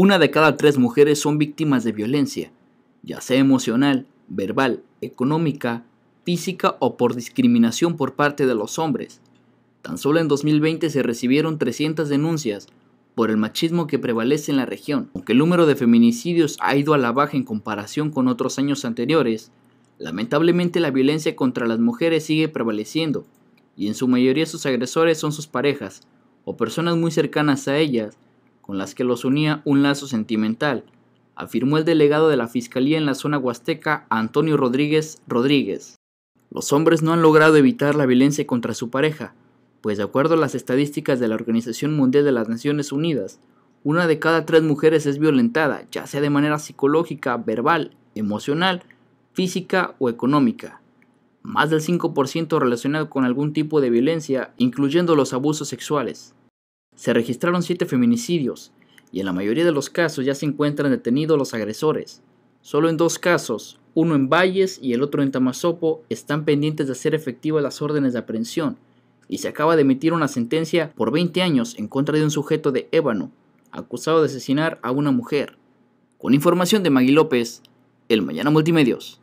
Una de cada tres mujeres son víctimas de violencia, ya sea emocional, verbal, económica, física o por discriminación por parte de los hombres. Tan solo en 2020 se recibieron 300 denuncias por el machismo que prevalece en la región. Aunque el número de feminicidios ha ido a la baja en comparación con otros años anteriores, lamentablemente la violencia contra las mujeres sigue prevaleciendo, y en su mayoría sus agresores son sus parejas o personas muy cercanas a ellas con las que los unía un lazo sentimental, afirmó el delegado de la Fiscalía en la zona huasteca, Antonio Rodríguez Rodríguez. Los hombres no han logrado evitar la violencia contra su pareja, pues de acuerdo a las estadísticas de la Organización Mundial de las Naciones Unidas, una de cada tres mujeres es violentada, ya sea de manera psicológica, verbal, emocional, física o económica. Más del 5% relacionado con algún tipo de violencia, incluyendo los abusos sexuales se registraron siete feminicidios y en la mayoría de los casos ya se encuentran detenidos los agresores. Solo en dos casos, uno en Valles y el otro en Tamasopo, están pendientes de hacer efectivas las órdenes de aprehensión y se acaba de emitir una sentencia por 20 años en contra de un sujeto de Ébano, acusado de asesinar a una mujer. Con información de Magui López, El Mañana Multimedios.